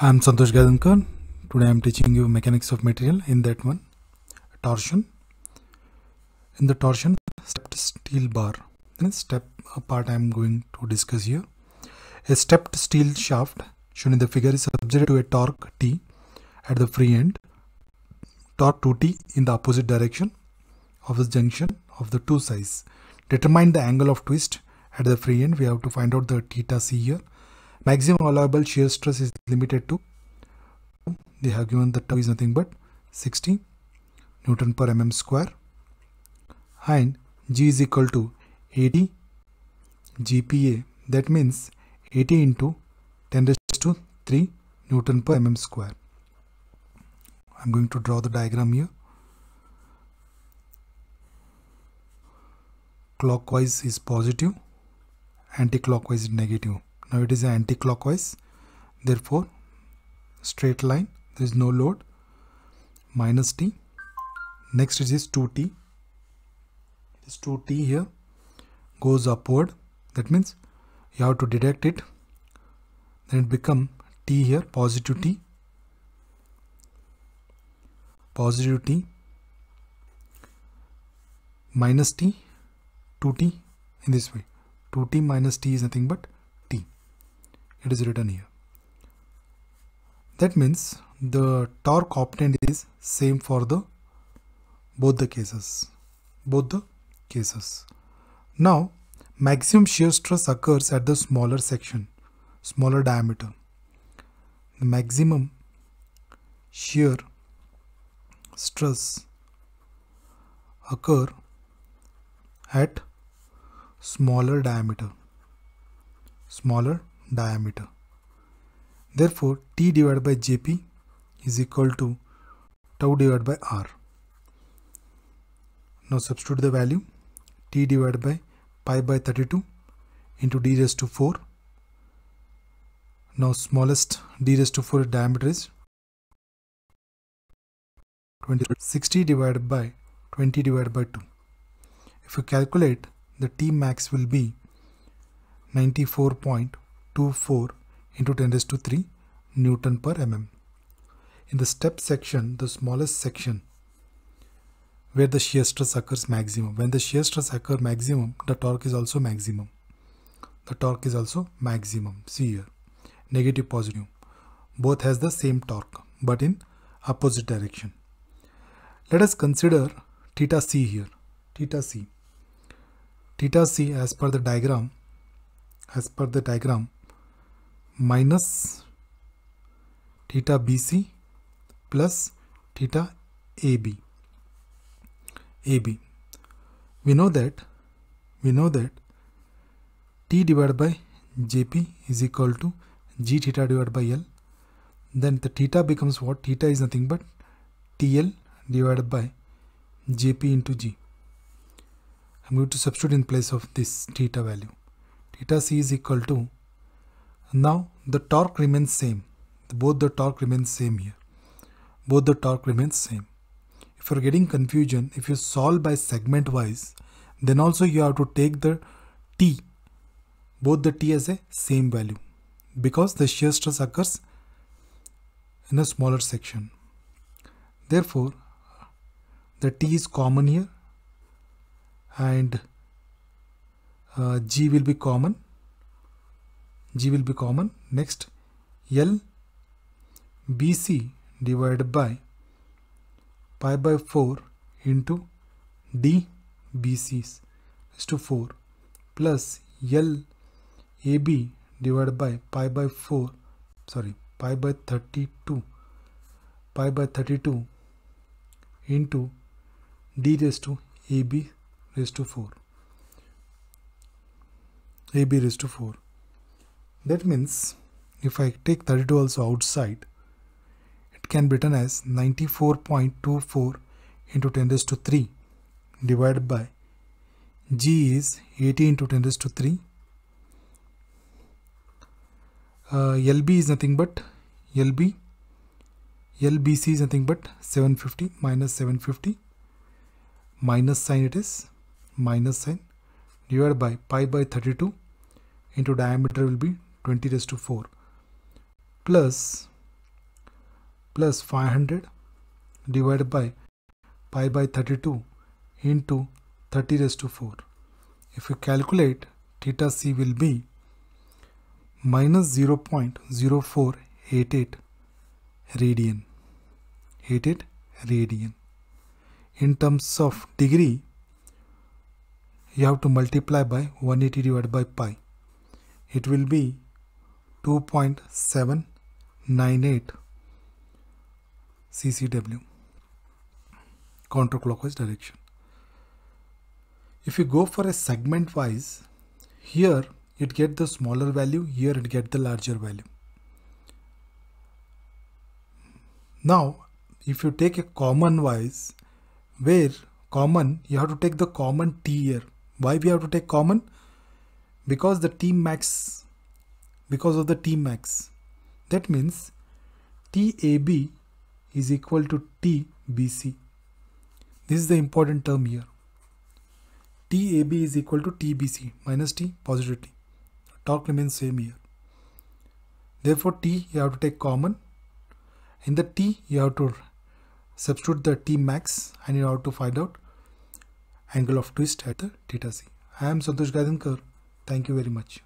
I am Santosh Gadankar. Today I am teaching you mechanics of material in that one torsion. In the torsion stepped steel bar then step uh, part I am going to discuss here. A stepped steel shaft shown in the figure is subject to a torque T at the free end torque 2T in the opposite direction of the junction of the two sides. Determine the angle of twist at the free end we have to find out the theta C here Maximum allowable shear stress is limited to, they have given the tau is nothing but 60 Newton per mm square and G is equal to 80 GPa that means 80 into 10 raised to 3 Newton per mm square. I'm going to draw the diagram here. Clockwise is positive, anti-clockwise is negative. Now it is anti-clockwise. Therefore, straight line, there is no load, minus t. Next is 2t. This 2t here goes upward. That means you have to deduct it. Then it become t here, positive t. Positive t minus t 2t in this way 2t minus t is nothing but it is written here that means the torque obtained is same for the both the cases both the cases now maximum shear stress occurs at the smaller section smaller diameter the maximum shear stress occur at smaller diameter smaller diameter. Therefore, T divided by Jp is equal to tau divided by r. Now substitute the value T divided by pi by 32 into d raised to 4. Now smallest d raised to 4 diameter is 60 divided by 20 divided by 2. If you calculate the T max will be 94.1 24 into 10 raised to 3 Newton per mm. In the step section, the smallest section where the shear stress occurs maximum. When the shear stress occurs maximum, the torque is also maximum. The torque is also maximum. See here, negative positive. Both has the same torque, but in opposite direction. Let us consider theta c here, theta c. Theta c as per the diagram, as per the diagram minus theta BC plus theta AB. AB. We know that, we know that T divided by JP is equal to G theta divided by L. Then the theta becomes what? Theta is nothing but TL divided by JP into G. I'm going to substitute in place of this theta value. Theta C is equal to now the torque remains same. Both the torque remains same here. Both the torque remains same. If you're getting confusion, if you solve by segment wise, then also you have to take the T, both the T as a same value because the shear stress occurs in a smaller section. Therefore, the T is common here and uh, G will be common G will be common. Next, L BC divided by pi by 4 into D BC is to 4 plus L AB divided by pi by 4 sorry pi by 32 pi by 32 into d raised to ab raised to 4 ab raised to 4 that means if I take 32 also outside, it can be written as 94.24 into 10 raised to 3 divided by G is 80 into 10 raised to 3. Uh, LB is nothing but LB. LBC is nothing but 750 minus 750 minus sign it is minus sign divided by pi by 32 into diameter will be 20 raised to 4 plus plus 500 divided by pi by 32 into 30 raised to 4. If you calculate theta c will be minus 0 0.0488 radian 88 radian. In terms of degree you have to multiply by 180 divided by pi. It will be 2.798 ccw counterclockwise direction. If you go for a segment wise, here it get the smaller value, here it get the larger value. Now, if you take a common wise, where common, you have to take the common T here. Why we have to take common? Because the T max because of the T max, That means TAB is equal to TBC. This is the important term here. TAB is equal to TBC minus T positive T. Torque remains same here. Therefore T you have to take common. In the T you have to substitute the T max and you have to find out angle of twist at the theta c. I am Santosh Gadankar. Thank you very much.